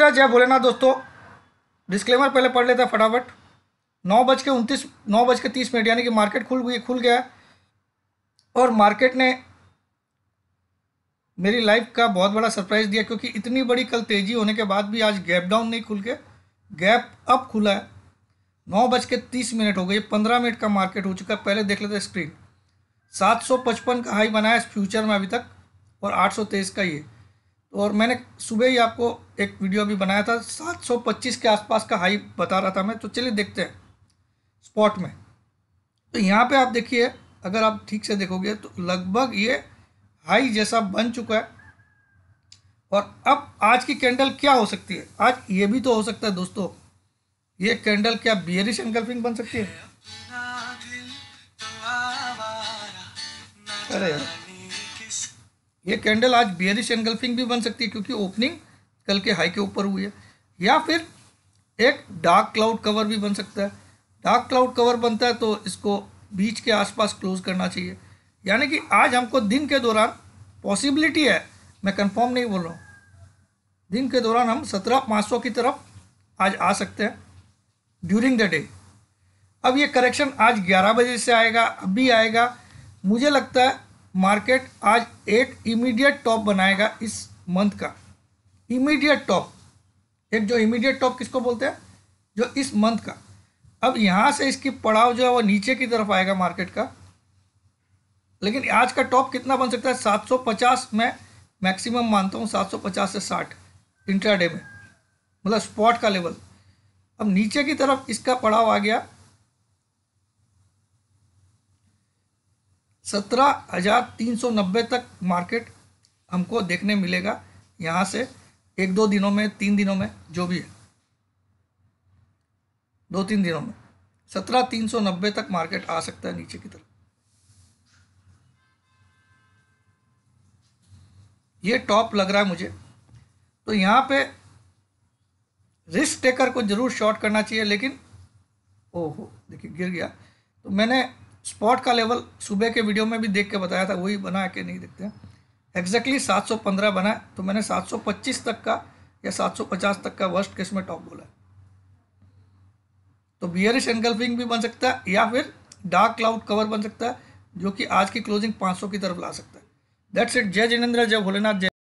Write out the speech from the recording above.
जय जय भोलेनाथ दोस्तों डिस्क्लेमर पहले पढ़ लेते हैं फटाफट नौ बज के उनतीस नौ बज के तीस मिनट यानी कि मार्केट खुल गई खुल गया और मार्केट ने मेरी लाइफ का बहुत बड़ा सरप्राइज दिया क्योंकि इतनी बड़ी कल तेज़ी होने के बाद भी आज गैप डाउन नहीं खुल के गैप अप खुला है नौ बज के तीस मिनट हो गए पंद्रह मिनट का मार्केट हो चुका है पहले देख लेते स्क्रीन सात सौ पचपन का हाई बनाया इस फ्यूचर में अभी तक और आठ सौ तेईस का ये और मैंने सुबह ही आपको एक वीडियो भी बनाया था 725 के आसपास का हाई बता रहा था मैं तो चलिए देखते हैं स्पॉट में तो यहाँ पे आप देखिए अगर आप ठीक से देखोगे तो लगभग ये हाई जैसा बन चुका है और अब आज की कैंडल क्या हो सकती है आज ये भी तो हो सकता है दोस्तों ये कैंडल क्या बियरिश एंगल्फिंग बन सकती है अरे यार ये कैंडल आज बियरिश एंगल्फिंग भी बन सकती है क्योंकि ओपनिंग कल के हाई के ऊपर हुई है या फिर एक डार्क क्लाउड कवर भी बन सकता है डार्क क्लाउड कवर बनता है तो इसको बीच के आसपास क्लोज करना चाहिए यानी कि आज हमको दिन के दौरान पॉसिबिलिटी है मैं कंफर्म नहीं बोल रहा हूँ दिन के दौरान हम सत्रह पाँच सौ की तरफ आज आ सकते हैं ड्यूरिंग द डे अब ये करेक्शन आज ग्यारह बजे से आएगा अब भी आएगा मुझे लगता है मार्केट आज एक इमीडिएट टॉप बनाएगा इस मंथ का इमीडिएट टॉप एक जो इमीडिएट टॉप किसको बोलते हैं जो इस मंथ का अब यहाँ से इसकी पड़ाव जो है वो नीचे की तरफ आएगा मार्केट का लेकिन आज का टॉप कितना बन सकता है 750 में मैक्सिमम मानता हूँ 750 से 60 इंट्राडे में मतलब स्पॉट का लेवल अब नीचे की तरफ इसका पड़ाव आ गया सत्रह हज़ार तीन सौ नब्बे तक मार्केट हमको देखने मिलेगा यहाँ से एक दो दिनों में तीन दिनों में जो भी है दो तीन दिनों में सत्रह तीन सौ नब्बे तक मार्केट आ सकता है नीचे की तरफ ये टॉप लग रहा है मुझे तो यहाँ पे रिस्क टेकर को ज़रूर शॉर्ट करना चाहिए लेकिन ओहो देखिए गिर गया तो मैंने स्पॉट का लेवल सुबह के वीडियो में भी देख के बताया था वही बना कि नहीं देखते हैं एग्जैक्टली सौ 715 बना है तो मैंने 725 तक का या पचास तक का वर्स्ट केस में टॉप बोला तो बियरिश एनगल्फिंग भी बन सकता है या फिर डार्क क्लाउड कवर बन सकता है जो कि आज की क्लोजिंग 500 की तरफ ला सकता है दैट्स इट जय जिनेन्द्र जय भोलेनाथ जय